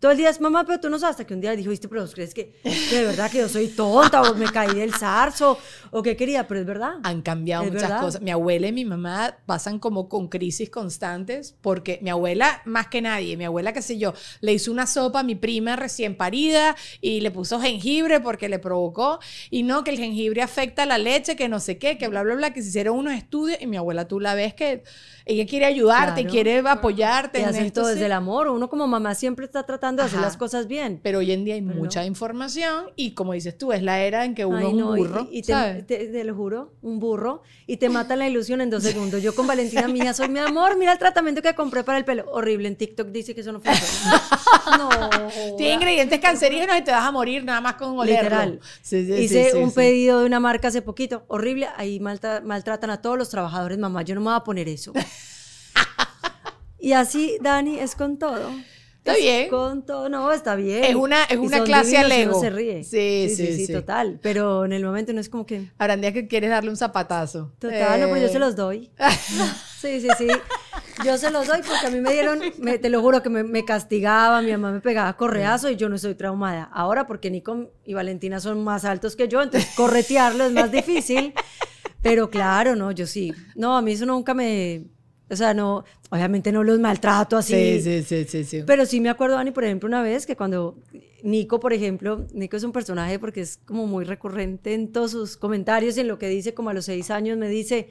Todo el día es, mamá, pero tú no sabes, hasta que un día le dijo, viste, pero vos crees que, de verdad que yo soy tonta o me caí del zarzo o qué quería, pero es verdad. Han cambiado muchas cosas. Mi abuela y mi mamá pasan como con crisis constantes porque mi abuela, más que nadie, mi abuela, qué sé yo, le hizo una sopa a mi prima recién parida y le puso jengibre porque le provocó y no, que el jengibre afecta la leche, que no sé qué, que bla, bla, bla, que se hicieron unos estudios y mi abuela tú la ves que ella quiere ayudarte, y quiere apoyarte. Y has esto desde el amor. Uno como mamá siempre está tratando de hacer las cosas bien. Pero hoy en día hay mucha información y como dices tú, es la era en que uno un burro. te, lo juro, un burro y te mata la ilusión en dos segundos. Yo con Valentina mía soy mi amor, mira el tratamiento que compré para el pelo. Horrible, en TikTok dice que eso no funciona. no. Tiene ingredientes cancerígenos y te vas a morir nada más con olerlo. Literal. Hice un pedido de una marca hace poquito, horrible, ahí maltratan a todos los trabajadores, mamá, yo no me voy a poner eso. y así, Dani, es con todo. Está bien. bien. no, está bien. Es una, es una clase al ego. se ríe. Sí sí, sí sí, sí, total. Pero en el momento no es como que. Habrán días que quieres darle un zapatazo. Total, no, pues yo se eh. los doy. sí, sí, sí. Yo se los doy porque a mí me dieron, te lo juro que me, me, castigaba, mi mamá me pegaba correazo y yo no estoy traumada. Ahora porque Nico y Valentina son más altos que yo, entonces corretearlo es más difícil. Pero claro, no, yo sí. No, a mí eso nunca me, o sea, no, obviamente no los maltrato así. Sí, sí, sí, sí, Pero sí me acuerdo, Dani, por ejemplo, una vez que cuando Nico, por ejemplo, Nico es un personaje porque es como muy recurrente en todos sus comentarios y en lo que dice, como a los seis años me dice,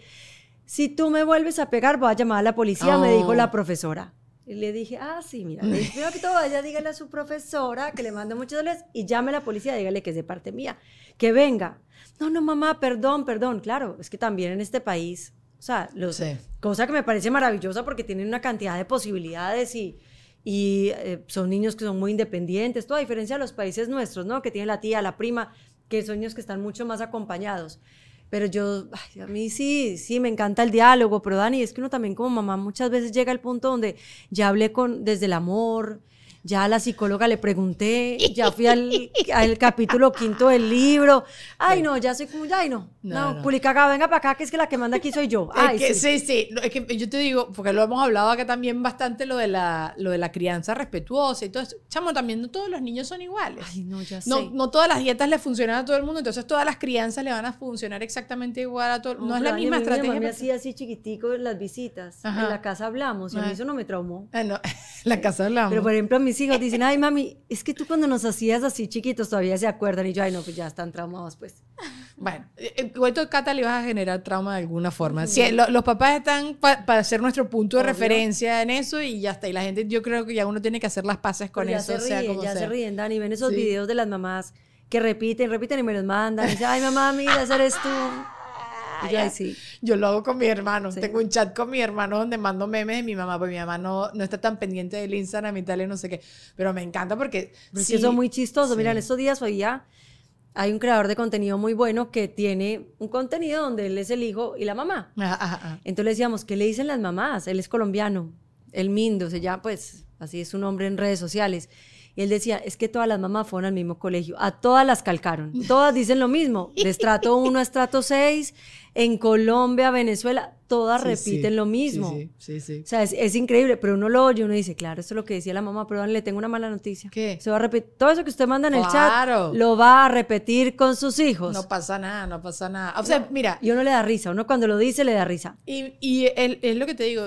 si tú me vuelves a pegar, voy a llamar a la policía, me dijo la oh. profesora. Y le dije, ah, sí, mira, primero que todo, vaya, dígale a su profesora que le mando muchos dólares y llame a la policía, dígale que es de parte mía, que venga. No, no, mamá, perdón, perdón. Claro, es que también en este país o sea, los, cosa que me parece maravillosa porque tienen una cantidad de posibilidades y, y eh, son niños que son muy independientes, toda a diferencia de los países nuestros, ¿no? Que tienen la tía, la prima, que son niños que están mucho más acompañados. Pero yo, a mí sí, sí, me encanta el diálogo, pero Dani, es que uno también como mamá muchas veces llega al punto donde ya hablé con, desde el amor, ya a la psicóloga le pregunté, ya fui al, capítulo quinto del libro, ay no, ya soy como, ay no, no, no, venga para acá, que es que la que manda aquí soy yo. Ay, sí. sí, es que yo te digo, porque lo hemos hablado acá también bastante, lo de la, lo de la crianza respetuosa y todo eso, chamo, también no todos los niños son iguales. Ay no, ya sé. No, todas las dietas le funcionan a todo el mundo, entonces todas las crianzas le van a funcionar exactamente igual a todo, no, no es la misma estrategia. Yo me hacía así chiquitico las visitas, en la casa hablamos, y eso no me traumó. Ah, no, la casa hablamos. Pero por ejemplo, mis hijos dicen, ay, mami, es que tú cuando nos hacías así chiquitos todavía se acuerdan. Y yo, ay, no, pues ya están traumados, pues. Bueno, el eh, eh, cuento Cata le vas a generar trauma de alguna forma. Sí. Eh, los papás están para ser nuestro punto de referencia en eso y ya está. Y la gente, yo creo que ya uno tiene que hacer las paces con eso. Se ríen, sea ya se ríen, Dani. Ven esos videos de las mamás que repiten, repiten y me los mandan. Y ay, mamá, mira, eres tú. Ah, yo, sí. yo lo hago con mi hermano. Tengo un chat con mi hermano donde mando memes de mi mamá, porque mi mamá no, no está tan pendiente del Instagram y tal, y no sé qué. Pero me encanta porque... eso es muy chistoso. Mira, en estos días ya hay un creador de contenido muy bueno que tiene un contenido donde él es el hijo y la mamá. entonces le decíamos, ¿qué le dicen las mamás? Él es colombiano. El Mindo, sea ya pues, así es su nombre en redes sociales. Y él decía, es que todas las mamás fueron al mismo colegio, a todas las calcaron, todas dicen lo mismo, de estrato 1 a estrato 6, en Colombia, Venezuela, todas repiten lo mismo. Sí, sí, O sea, es, increíble, pero uno lo oye, uno dice, claro, eso es lo que decía la mamá, pero le tengo una mala noticia. ¿Qué? Se va a repetir, todo eso que usted manda en el chat, lo va a repetir con sus hijos. No pasa nada, no pasa nada. O sea, mira. Y uno le da risa, uno cuando lo dice le da risa. Y, y es lo que te digo,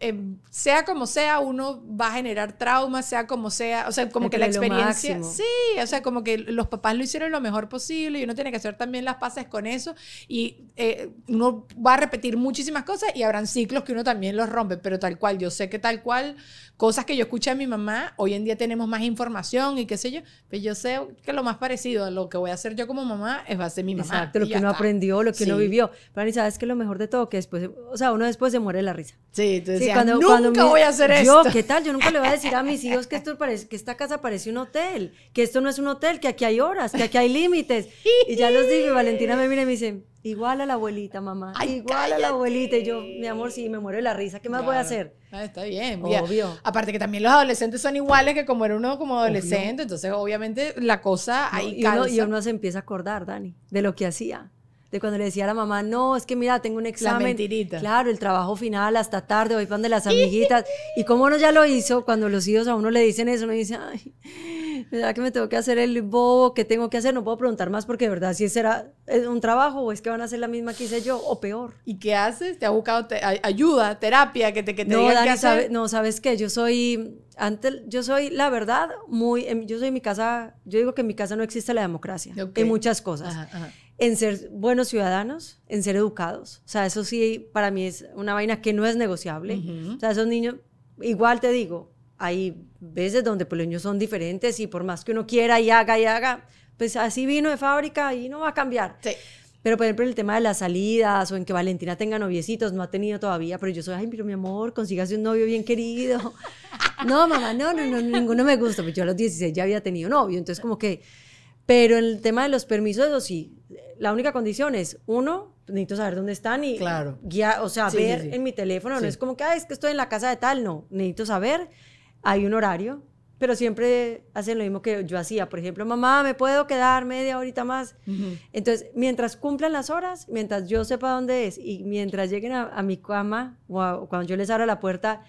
eh, sea como sea, uno va a generar trauma, sea como sea, o sea, como que la experiencia. Sí, o sea, como que los papás lo hicieron lo mejor posible y uno tiene que hacer también las paces con eso. Y eh, uno va a repetir muchísimas cosas y habrán ciclos que uno también los rompe, pero tal cual, yo sé que tal cual, cosas que yo escuché de mi mamá, hoy en día tenemos más información y qué sé yo, pero pues yo sé que lo más parecido a lo que voy a hacer yo como mamá es va a ser mi mamá. Exacto, lo que uno aprendió, lo que uno vivió. Pero sabes que lo mejor de todo, que después, o sea, uno después se muere de la risa. Sí, entonces nunca voy a hacer yo, ¿qué tal? Yo nunca le voy a decir a mis hijos que, esto parece, que esta casa parece un hotel, que esto no es un hotel, que aquí hay horas, que aquí hay límites. Y ya los digo, Valentina me mira y me dice, Igual a la abuelita, mamá. Igual a la abuelita. Y yo, mi amor, sí, me muero de la risa. ¿Qué más voy a hacer? Ah, está bien, obvio. Aparte que también los adolescentes son iguales que como era uno como adolescente. Entonces, obviamente, la cosa ahí y y uno se empieza a acordar, Dani, de lo que hacía de cuando le decía a la mamá, no, es que mira, tengo un examen. La claro, el trabajo final hasta tarde, voy van de las amiguitas. y como uno ya lo hizo, cuando los hijos a uno le dicen eso, uno dice, ay, ¿verdad que me tengo que hacer el bobo? ¿Qué tengo que hacer? No puedo preguntar más porque de verdad si será un trabajo o es que van a hacer la misma que hice yo o peor. ¿Y qué haces? ¿Te ha buscado ayuda, terapia, que te, que no, no, ¿sabes qué? Yo soy antes, yo soy, la verdad, muy, yo soy en mi casa, yo digo que en mi casa no existe la democracia, en muchas cosas. En ser buenos ciudadanos, en ser educados. O sea, eso sí, para mí es una vaina que no es negociable. O sea, esos niños, igual te digo, hay veces donde pues, los niños son diferentes y por más que uno quiera y haga y haga, pues así vino de fábrica y no va a cambiar. Sí. Pero, por ejemplo, el tema de las salidas o en que Valentina tenga noviecitos, no ha tenido todavía, pero yo soy, ay, pero mi amor, consígase un novio bien querido. No, mamá, no, no, no, ninguno me gusta. Pues yo a los 16 ya había tenido novio, entonces como que... Pero el tema de los permisos, eso sí, la única condición es, uno, necesito saber dónde están y claro. o sea, ver en mi teléfono, no es como que, ay, es que estoy en la casa de tal, no, necesito saber, hay un horario, pero siempre hacen lo mismo que yo hacía. Por ejemplo, mamá, ¿me puedo quedar media horita más? Entonces, mientras cumplan las horas, mientras yo sepa dónde es y mientras lleguen a, mi cama o, cuando yo les abra la puerta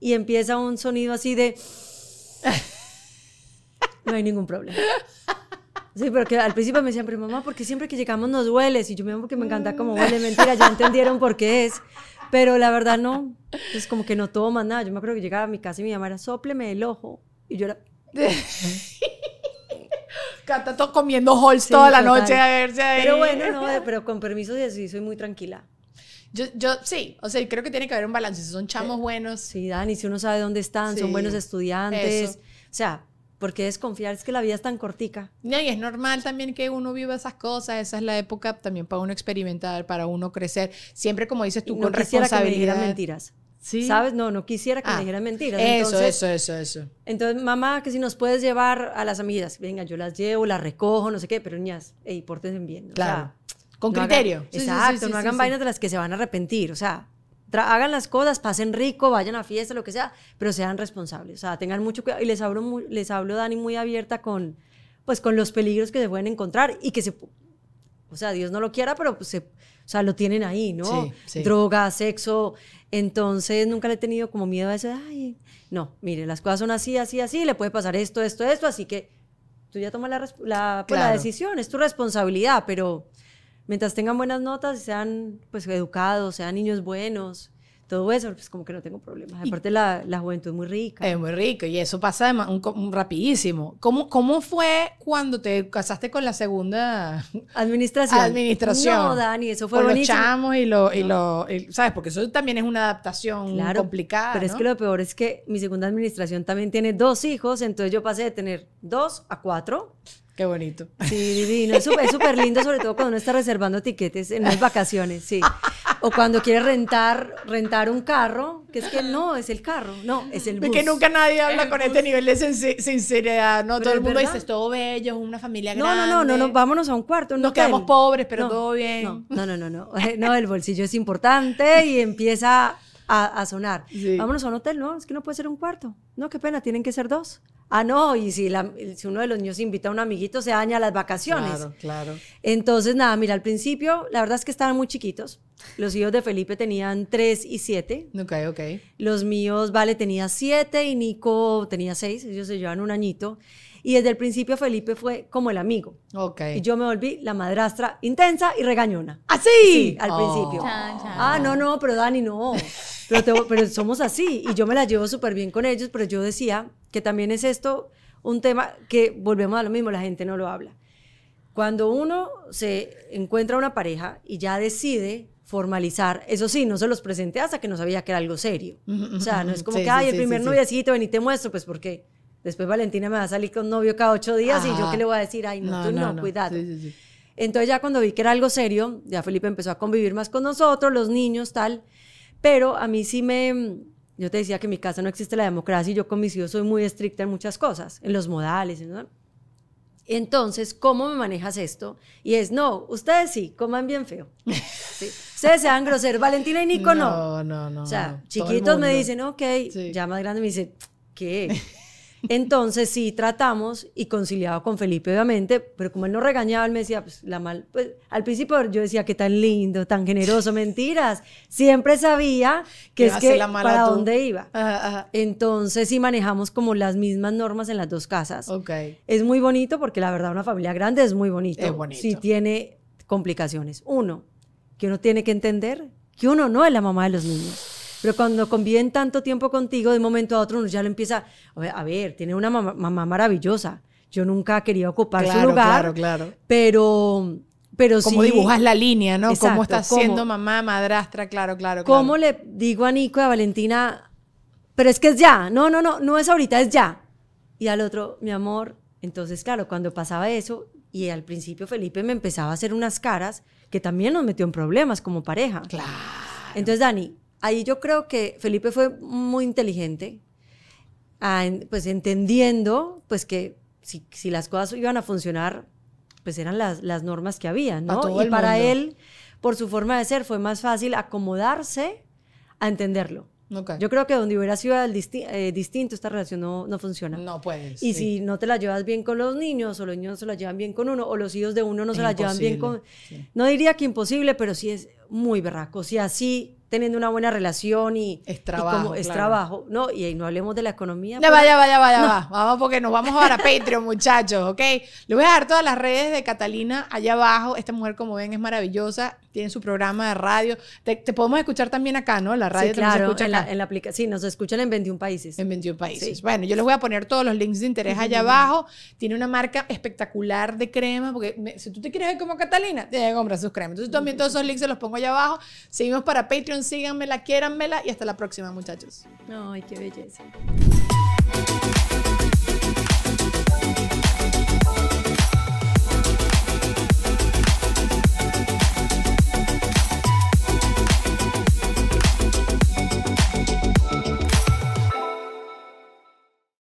y empieza un sonido así de... no hay ningún problema. Sí, porque al principio me decían, pero mamá, porque siempre que llegamos nos duele? Y yo me porque me encanta como huele. Mentira, ya entendieron por qué es. Pero la verdad no, es como que no tomo nada. Yo me acuerdo que llegaba a mi casa y mi mamá era, sopleme el ojo y yo era... Canta todo comiendo holes toda la noche a verse ahí. Pero bueno, no, pero con permiso de sí, soy muy tranquila. Yo, yo sí, o sea, creo que tiene que haber un balance. Si son chamos eh, buenos. Sí, Dani, si uno sabe dónde están, son buenos estudiantes. O sea, ¿por qué desconfiar? Es que la vida es tan cortica. Y es normal también que uno viva esas cosas. Esa es la época también para uno experimentar, para uno crecer. Siempre, como dices tú, con responsabilidad. mentiras. Sí. ¿Sabes? No, no quisiera que me ah, dijeran mentiras. eso, eso, eso, eso. Entonces, mamá, que si nos puedes llevar a las amigas, venga, yo las llevo, las recojo, no sé qué, pero niñas, porten pórtense bien. Claro. Con criterio. exacto, no hagan vainas de las que se van a arrepentir, o sea, hagan las cosas, pasen rico, vayan a fiesta, lo que sea, pero sean responsables, o sea, tengan mucho cuidado. Y les hablo, les hablo Dani, muy abierta con, pues, con los peligros que se pueden encontrar y que se o sea, Dios no lo quiera, pero pues, se, sea, lo tienen ahí, ¿no? Sí, sí. Droga, sexo. Entonces nunca le he tenido como miedo a eso. Ay, no, mire, las cosas son así, así, así, le puede pasar esto, esto, esto, así que tú ya tomas la, pues, decisión, es tu responsabilidad, pero mientras tengan buenas notas, sean pues educados, sean niños buenos, todo eso, pues como que no tengo problemas. Aparte, la, la juventud es muy rica. Es muy rico y eso pasa rapidísimo. ¿Cómo, ¿Cómo fue cuando te casaste con la segunda administración? Administración. No, Dani, eso fue bonito los chamos y lo, y lo ¿sabes? Porque eso también es una adaptación claro, complicada. Pero es que lo peor es que mi segunda administración también tiene dos hijos, entonces yo pasé de tener dos a cuatro. Qué bonito. Sí, divino. Es súper lindo, sobre todo cuando uno está reservando tiquetes en las vacaciones, sí. o cuando quiere rentar, rentar un carro, que es que no es el carro, no, es el bus. Es que nunca nadie habla con este nivel de sinceridad, ¿no? todo el mundo dice, es todo bello, es una familia grande. No, no, no, no, vámonos a un cuarto. Un Nos quedamos pobres, pero todo bien. No, no, no, no, no, el bolsillo es importante y empieza a, sonar. Vámonos a un hotel, no, es que no puede ser un cuarto. No, qué pena, tienen que ser dos. Ah, no, y si, si uno de los niños invita a un amiguito, se daña las vacaciones. Claro, claro. Entonces, nada, mira, al principio, la verdad es que estaban muy chiquitos. Los hijos de Felipe tenían tres y 7. Ok, ok. Los míos, Vale tenía siete y Nico tenía 6. Ellos se llevan un añito. Y desde el principio Felipe fue como el amigo. Okay. Y yo me volví la madrastra intensa y regañona. ¿Así? al oh. principio. Ah, no, no, pero Dani, no. Pero, somos así. Y yo me la llevo súper bien con ellos, pero yo decía que también es esto un tema que volvemos a lo mismo, la gente no lo habla. Cuando uno se encuentra una pareja y ya decide formalizar. Eso sí, no se los presenté hasta que no sabía que era algo serio. O sea, no es como que, ay, el primer sí, noviecito, ven te muestro, pues, ¿por qué? Después Valentina me va a salir con novio cada ocho días y yo qué le voy a decir, ay, no, no tú no, cuidado. Entonces ya cuando vi que era algo serio, ya Felipe empezó a convivir más con nosotros, los niños, tal. Pero a mí sí me... Yo te decía que en mi casa no existe la democracia y yo con mis hijos soy muy estricta en muchas cosas, en los modales. Entonces, ¿cómo me manejas esto? Y es, no, ustedes sí, coman bien feo. ¿Sí? Ustedes sean groseros, Valentina y Nico no. No, no, no. O sea, chiquitos me dicen, ok, ya más grande me dicen, ¿qué? Entonces sí tratamos y conciliaba con Felipe, obviamente, pero como él no regañaba, él me decía, pues la mal, pues al principio yo decía qué tan lindo, tan generoso, mentiras. Siempre sabía que es que para dónde iba. Entonces sí manejamos como las mismas normas en las dos casas. Es muy bonito porque la verdad una familia grande es muy bonito. si tiene complicaciones. Uno, que uno tiene que entender que uno no es la mamá de los niños pero cuando conviven tanto tiempo contigo, de un momento a otro uno ya lo empieza, a ver, tiene una mamá, maravillosa. Yo nunca quería ocupar su lugar. Claro, claro. Pero pero Como dibujas la línea, ¿no? como cómo estás siendo mamá, madrastra, claro, claro, claro. ¿Cómo le digo a Nico y a Valentina, pero es que es ya, no, no, no, no es ahorita, es ya? Y al otro, mi amor, entonces, claro, cuando pasaba eso, y al principio Felipe me empezaba a hacer unas caras que también nos metió en problemas como pareja. Claro. Entonces, Dani, ahí yo creo que Felipe fue muy inteligente, pues entendiendo pues que si, las cosas iban a funcionar, pues eran las, las normas que había, ¿no? Y para él, por su forma de ser, fue más fácil acomodarse a entenderlo. Yo creo que donde hubiera sido eh, distinto, esta relación no, no funciona. No puedes. Y si no te la llevas bien con los niños, o los niños no se la llevan bien con uno, o los hijos de uno no se la llevan bien con. No diría que imposible, pero sí es muy berraco. Si así teniendo una buena relación y es trabajo. es trabajo, ¿no? Y ahí no hablemos de la economía. Ya va, pues. ya va, ya Vamos porque nos vamos ahora a Patreon, muchachos, ¿ok? Le voy a dar todas las redes de Catalina allá abajo. Esta mujer, como ven, es maravillosa tienen su programa de radio. Te, podemos escuchar también acá, ¿no? La radio se en La, en sí, nos escuchan en 21 países. En 21 países. Bueno, yo les voy a poner todos los links de interés allá abajo. Tiene una marca espectacular de crema, porque si tú te quieres ver como Catalina, te que comprar sus cremas. Entonces también todos esos links se los pongo allá abajo. Seguimos para Patreon, síganmela, quiéranmela y hasta la próxima, muchachos. Ay, qué belleza.